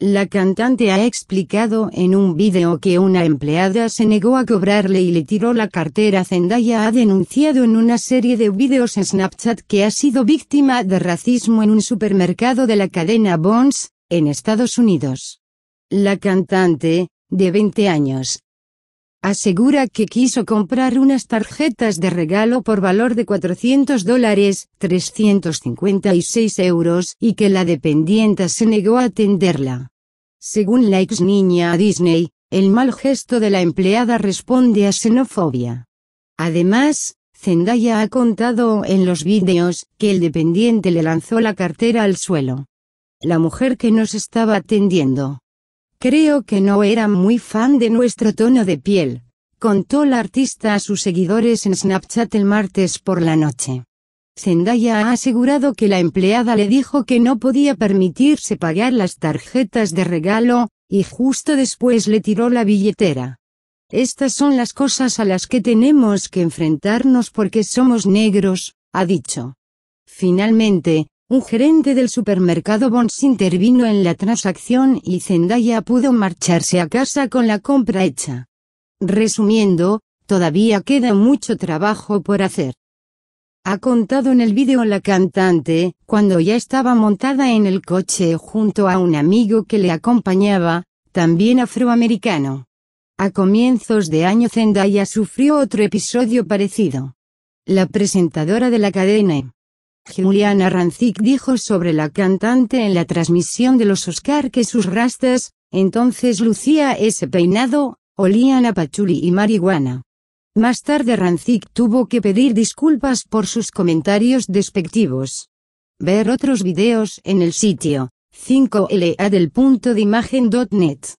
La cantante ha explicado en un vídeo que una empleada se negó a cobrarle y le tiró la cartera. Zendaya ha denunciado en una serie de vídeos en Snapchat que ha sido víctima de racismo en un supermercado de la cadena Bonds, en Estados Unidos. La cantante, de 20 años, asegura que quiso comprar unas tarjetas de regalo por valor de 400 dólares, 356 euros, y que la dependienta se negó a atenderla. Según la ex niña Disney, el mal gesto de la empleada responde a xenofobia. Además, Zendaya ha contado en los vídeos que el dependiente le lanzó la cartera al suelo. La mujer que nos estaba atendiendo Creo que no era muy fan de nuestro tono de piel, contó la artista a sus seguidores en Snapchat el martes por la noche. Zendaya ha asegurado que la empleada le dijo que no podía permitirse pagar las tarjetas de regalo, y justo después le tiró la billetera. Estas son las cosas a las que tenemos que enfrentarnos porque somos negros, ha dicho. Finalmente, un gerente del supermercado Bons intervino en la transacción y Zendaya pudo marcharse a casa con la compra hecha. Resumiendo, todavía queda mucho trabajo por hacer. Ha contado en el vídeo la cantante, cuando ya estaba montada en el coche junto a un amigo que le acompañaba, también afroamericano. A comienzos de año Zendaya sufrió otro episodio parecido. La presentadora de la cadena Juliana Rancic dijo sobre la cantante en la transmisión de los Oscar que sus rastas, entonces lucía ese peinado, olían a pachuli y marihuana. Más tarde Rancic tuvo que pedir disculpas por sus comentarios despectivos. Ver otros videos en el sitio 5 la del punto de imagen.net.